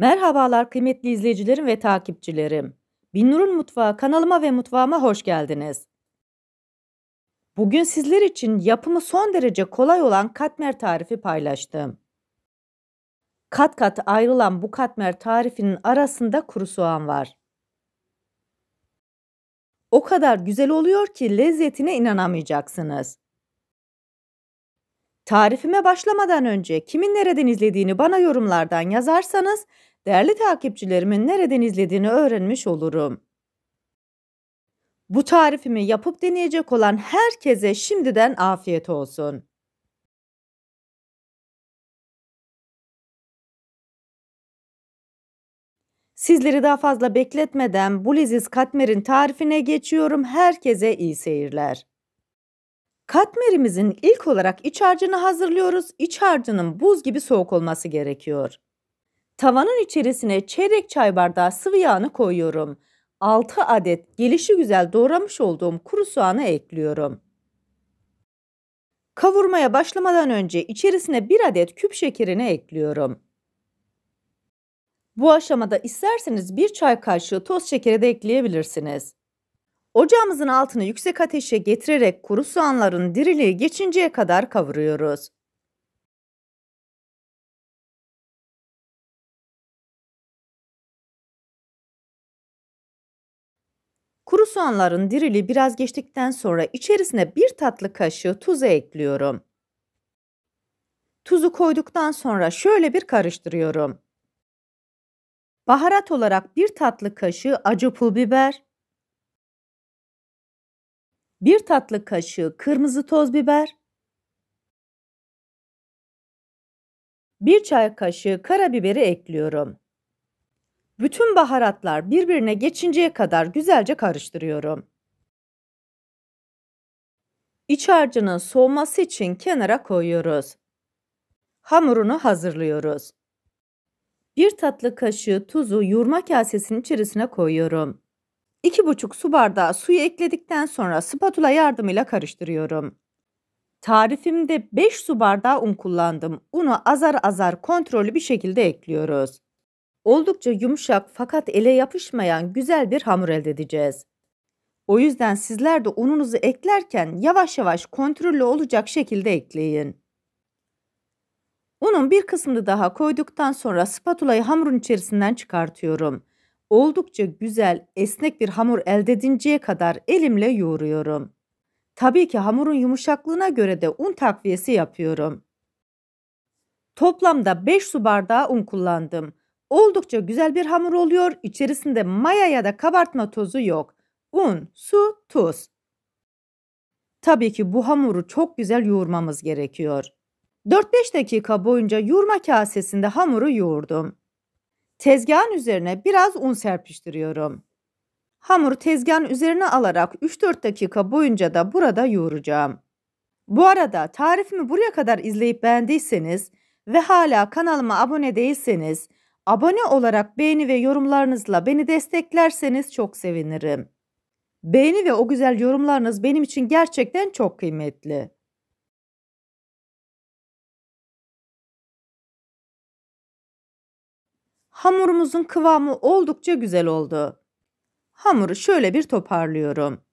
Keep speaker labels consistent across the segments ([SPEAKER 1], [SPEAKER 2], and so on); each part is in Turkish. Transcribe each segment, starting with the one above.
[SPEAKER 1] Merhabalar kıymetli izleyicilerim ve takipçilerim. Binnur'un Mutfağı kanalıma ve mutfağıma hoş geldiniz. Bugün sizler için yapımı son derece kolay olan katmer tarifi paylaştım. Kat kat ayrılan bu katmer tarifinin arasında kuru soğan var. O kadar güzel oluyor ki lezzetine inanamayacaksınız. Tarifime başlamadan önce kimin nereden izlediğini bana yorumlardan yazarsanız değerli takipçilerimin nereden izlediğini öğrenmiş olurum. Bu tarifimi yapıp deneyecek
[SPEAKER 2] olan herkese şimdiden afiyet olsun. Sizleri daha
[SPEAKER 1] fazla bekletmeden bu leziz katmerin tarifine geçiyorum. Herkese iyi seyirler. Katmerimizin ilk olarak iç harcını hazırlıyoruz. İç harcının buz gibi soğuk olması gerekiyor. Tavanın içerisine çeyrek çay bardağı sıvı yağını koyuyorum. 6 adet gelişi güzel doğramış olduğum kuru soğanı ekliyorum. Kavurmaya başlamadan önce içerisine 1 adet küp şekerini ekliyorum. Bu aşamada isterseniz 1 çay kaşığı toz şekeri de ekleyebilirsiniz. Ocağımızın altını yüksek ateşe
[SPEAKER 2] getirerek kuru soğanların diriliği geçinceye kadar kavuruyoruz. Kuru soğanların dirili biraz geçtikten sonra
[SPEAKER 1] içerisine bir tatlı kaşığı tuzu ekliyorum. Tuzu koyduktan sonra şöyle bir karıştırıyorum. Baharat olarak bir
[SPEAKER 2] tatlı kaşığı acı pul biber, bir tatlı kaşığı kırmızı toz biber,
[SPEAKER 1] bir çay kaşığı karabiberi ekliyorum. Bütün baharatlar birbirine geçinceye kadar güzelce karıştırıyorum. İç harcının soğuması için kenara koyuyoruz. Hamurunu hazırlıyoruz. Bir tatlı kaşığı tuzu yoğurma kasesinin içerisine koyuyorum. 2,5 su bardağı suyu ekledikten sonra spatula yardımıyla karıştırıyorum. Tarifimde 5 su bardağı un kullandım. Unu azar azar kontrollü bir şekilde ekliyoruz. Oldukça yumuşak fakat ele yapışmayan güzel bir hamur elde edeceğiz. O yüzden sizler de ununuzu eklerken yavaş yavaş kontrollü olacak şekilde ekleyin. Unun bir kısmını daha koyduktan sonra spatulayı hamurun içerisinden çıkartıyorum. Oldukça güzel, esnek bir hamur elde edinceye kadar elimle yoğuruyorum. Tabii ki hamurun yumuşaklığına göre de un takviyesi yapıyorum. Toplamda 5 su bardağı un kullandım. Oldukça güzel bir hamur oluyor. İçerisinde maya ya da kabartma tozu yok. Un, su, tuz. Tabii ki bu hamuru çok güzel yoğurmamız gerekiyor. 4-5 dakika boyunca yoğurma kasesinde hamuru yoğurdum. Tezgahın üzerine biraz un serpiştiriyorum. Hamuru tezgahın üzerine alarak 3-4 dakika boyunca da burada yoğuracağım. Bu arada tarifimi buraya kadar izleyip beğendiyseniz ve hala kanalıma abone değilseniz Abone olarak beğeni ve yorumlarınızla beni desteklerseniz çok sevinirim. Beğeni ve o güzel yorumlarınız benim için
[SPEAKER 2] gerçekten çok kıymetli. Hamurumuzun kıvamı oldukça güzel oldu. Hamuru şöyle bir toparlıyorum.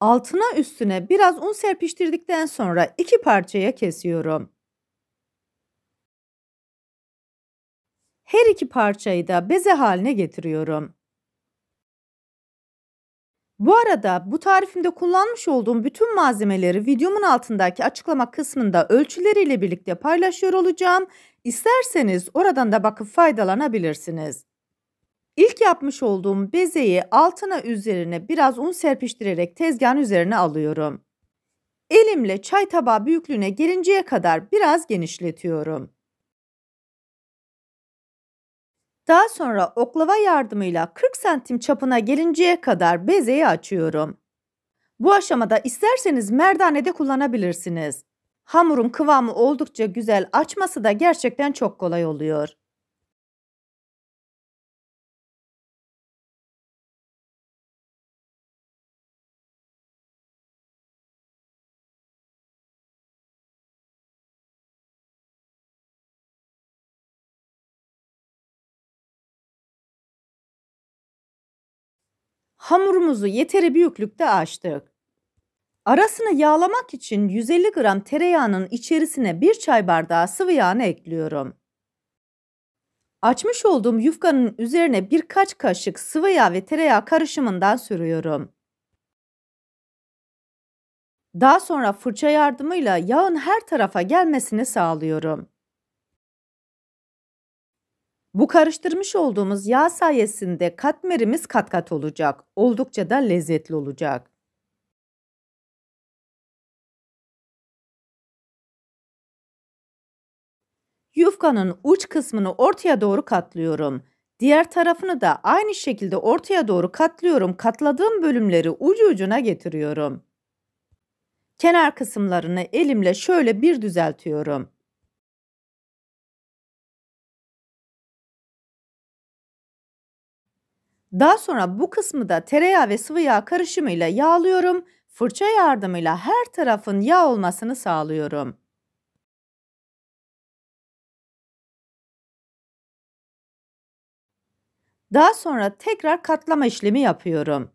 [SPEAKER 2] Altına üstüne biraz un serpiştirdikten sonra iki parçaya kesiyorum.
[SPEAKER 1] Her iki parçayı da beze haline getiriyorum. Bu arada bu tarifimde kullanmış olduğum bütün malzemeleri videomun altındaki açıklama kısmında ölçüleriyle birlikte paylaşıyor olacağım. İsterseniz oradan da bakıp faydalanabilirsiniz. İlk yapmış olduğum bezeyi altına üzerine biraz un serpiştirerek tezgahın üzerine alıyorum. Elimle çay tabağı büyüklüğüne gelinceye kadar biraz genişletiyorum. Daha sonra oklava yardımıyla 40 santim çapına gelinceye kadar bezeyi açıyorum. Bu aşamada isterseniz merdane de kullanabilirsiniz. Hamurun kıvamı oldukça güzel
[SPEAKER 2] açması da gerçekten çok kolay oluyor. Hamurumuzu yeteri büyüklükte açtık.
[SPEAKER 1] Arasını yağlamak için 150 gram tereyağının içerisine bir çay bardağı sıvı yağını ekliyorum. Açmış olduğum yufkanın üzerine birkaç kaşık sıvı yağ ve tereyağı karışımından sürüyorum. Daha sonra fırça yardımıyla yağın her tarafa gelmesini sağlıyorum. Bu karıştırmış olduğumuz yağ
[SPEAKER 2] sayesinde katmerimiz kat kat olacak. Oldukça da lezzetli olacak. Yufkanın uç kısmını ortaya doğru katlıyorum. Diğer tarafını
[SPEAKER 1] da aynı şekilde ortaya doğru katlıyorum. Katladığım bölümleri ucu ucuna getiriyorum.
[SPEAKER 2] Kenar kısımlarını elimle şöyle bir düzeltiyorum. Daha sonra bu kısmı da tereyağı ve sıvı yağ karışımıyla yağlıyorum. Fırça yardımıyla her tarafın yağ olmasını sağlıyorum. Daha sonra tekrar katlama işlemi yapıyorum.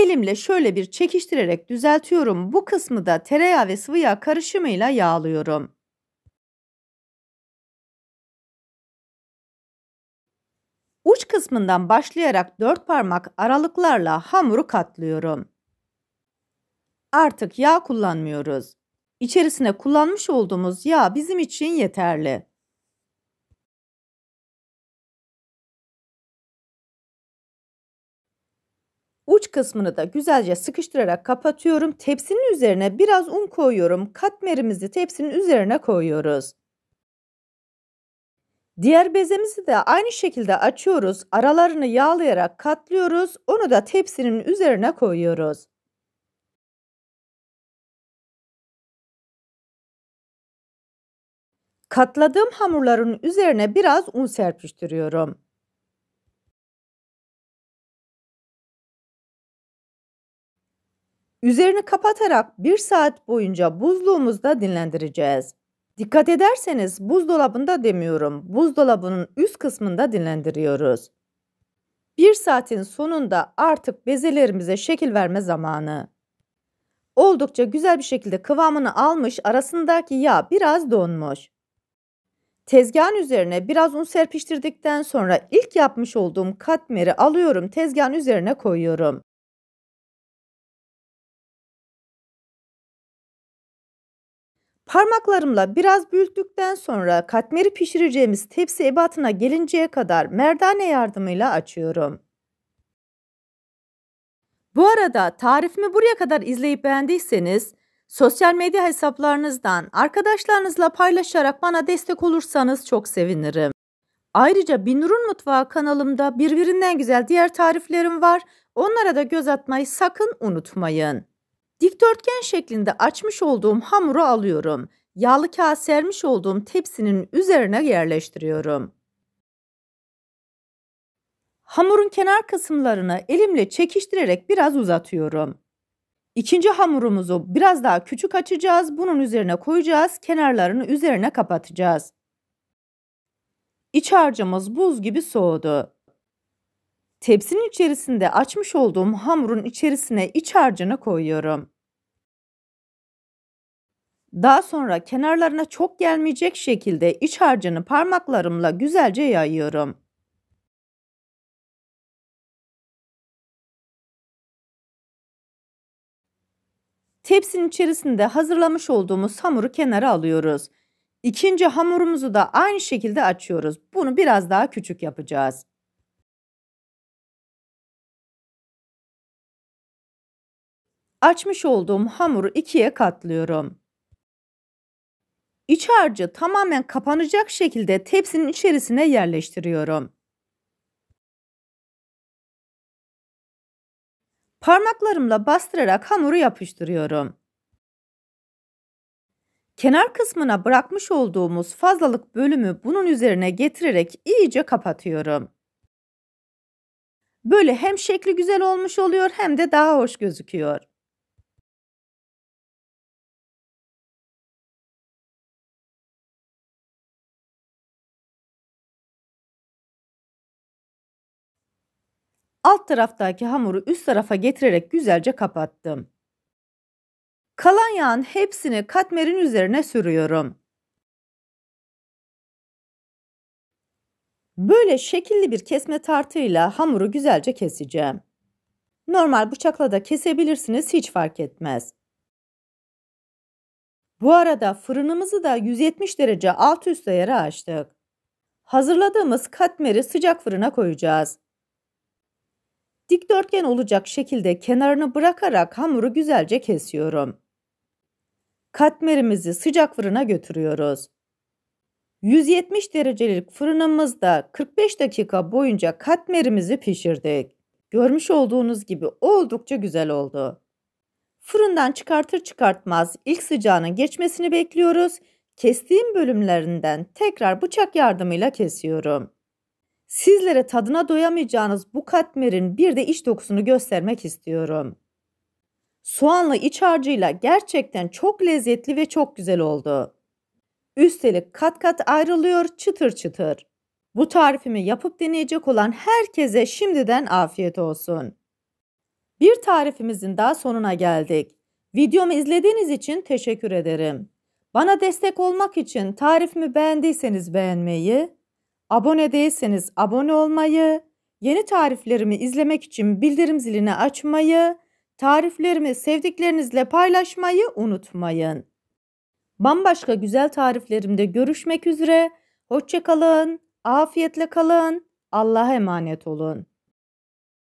[SPEAKER 2] Elimle şöyle bir çekiştirerek düzeltiyorum. Bu kısmı da tereyağı ve sıvı yağ karışımıyla yağlıyorum. Uç kısmından başlayarak dört
[SPEAKER 1] parmak aralıklarla hamuru katlıyorum. Artık yağ
[SPEAKER 2] kullanmıyoruz. İçerisine kullanmış olduğumuz yağ bizim için yeterli. Uç kısmını da güzelce sıkıştırarak kapatıyorum. Tepsinin üzerine
[SPEAKER 1] biraz un koyuyorum. Katmerimizi tepsinin üzerine koyuyoruz. Diğer bezemizi de aynı şekilde açıyoruz. Aralarını yağlayarak
[SPEAKER 2] katlıyoruz. Onu da tepsinin üzerine koyuyoruz. Katladığım hamurların üzerine biraz un serpiştiriyorum. Üzerini kapatarak bir
[SPEAKER 1] saat boyunca buzluğumuzda dinlendireceğiz. Dikkat ederseniz buzdolabında demiyorum, buzdolabının üst kısmında dinlendiriyoruz. Bir saatin sonunda artık bezelerimize şekil verme zamanı. Oldukça güzel bir şekilde kıvamını almış, arasındaki yağ biraz donmuş. Tezgahın üzerine biraz un serpiştirdikten sonra ilk yapmış olduğum katmeri alıyorum,
[SPEAKER 2] tezgahın üzerine koyuyorum. Parmaklarımla biraz büyüttükten sonra katmeri
[SPEAKER 1] pişireceğimiz tepsi ebatına gelinceye kadar merdane yardımıyla açıyorum. Bu arada tarifimi buraya kadar izleyip beğendiyseniz sosyal medya hesaplarınızdan arkadaşlarınızla paylaşarak bana destek olursanız çok sevinirim. Ayrıca Binur'un Mutfağı kanalımda birbirinden güzel diğer tariflerim var. Onlara da göz atmayı sakın unutmayın. Dikdörtgen şeklinde açmış olduğum hamuru alıyorum. Yağlı kağıt sermiş olduğum tepsinin üzerine yerleştiriyorum. Hamurun kenar kısımlarını elimle çekiştirerek biraz uzatıyorum. İkinci hamurumuzu biraz daha küçük açacağız. Bunun üzerine koyacağız. Kenarlarını üzerine kapatacağız. İç harcımız buz gibi soğudu. Tepsinin içerisinde açmış olduğum hamurun içerisine iç harcını koyuyorum. Daha sonra kenarlarına çok gelmeyecek şekilde iç harcını
[SPEAKER 2] parmaklarımla güzelce yayıyorum. Tepsinin
[SPEAKER 1] içerisinde hazırlamış olduğumuz hamuru kenara alıyoruz. İkinci hamurumuzu da aynı
[SPEAKER 2] şekilde açıyoruz. Bunu biraz daha küçük yapacağız. Açmış olduğum hamuru ikiye katlıyorum. İç harcı tamamen kapanacak
[SPEAKER 1] şekilde tepsinin içerisine yerleştiriyorum. Parmaklarımla bastırarak hamuru yapıştırıyorum. Kenar kısmına bırakmış olduğumuz fazlalık bölümü bunun üzerine getirerek iyice kapatıyorum. Böyle
[SPEAKER 2] hem şekli güzel olmuş oluyor hem de daha hoş gözüküyor. alt taraftaki hamuru üst tarafa getirerek güzelce kapattım. Kalan
[SPEAKER 1] yağın hepsini katmerin üzerine sürüyorum. Böyle şekilli bir kesme tartıyla hamuru güzelce keseceğim. Normal bıçakla da kesebilirsiniz hiç fark etmez. Bu arada fırınımızı da 170 derece alt üst ayarı açtık. Hazırladığımız katmeri sıcak fırına koyacağız dikdörtgen olacak şekilde kenarını bırakarak hamuru güzelce kesiyorum. Katmerimizi sıcak fırına götürüyoruz. 170 derecelik fırınımızda 45 dakika boyunca katmerimizi pişirdik. Görmüş olduğunuz gibi oldukça güzel oldu. Fırından çıkartır çıkartmaz ilk sıcağının geçmesini bekliyoruz. Kestiğim bölümlerinden tekrar bıçak yardımıyla kesiyorum. Sizlere tadına doyamayacağınız bu katmerin bir de iç dokusunu göstermek istiyorum. Soğanlı iç harcıyla gerçekten çok lezzetli ve çok güzel oldu. Üstelik kat kat ayrılıyor çıtır çıtır. Bu tarifimi yapıp deneyecek olan herkese şimdiden afiyet olsun. Bir tarifimizin daha sonuna geldik. Videomu izlediğiniz için teşekkür ederim. Bana destek olmak için tarifimi beğendiyseniz beğenmeyi, Abone değilseniz abone olmayı, yeni tariflerimi izlemek için bildirim zilini açmayı, tariflerimi sevdiklerinizle paylaşmayı unutmayın. Bambaşka güzel tariflerimde görüşmek üzere. Hoşçakalın, afiyetle kalın, Allah'a emanet olun.